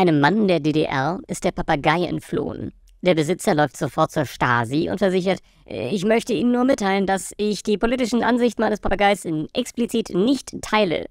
Einem Mann der DDR ist der Papagei entflohen. Der Besitzer läuft sofort zur Stasi und versichert, äh, ich möchte Ihnen nur mitteilen, dass ich die politischen Ansichten meines Papageis explizit nicht teile.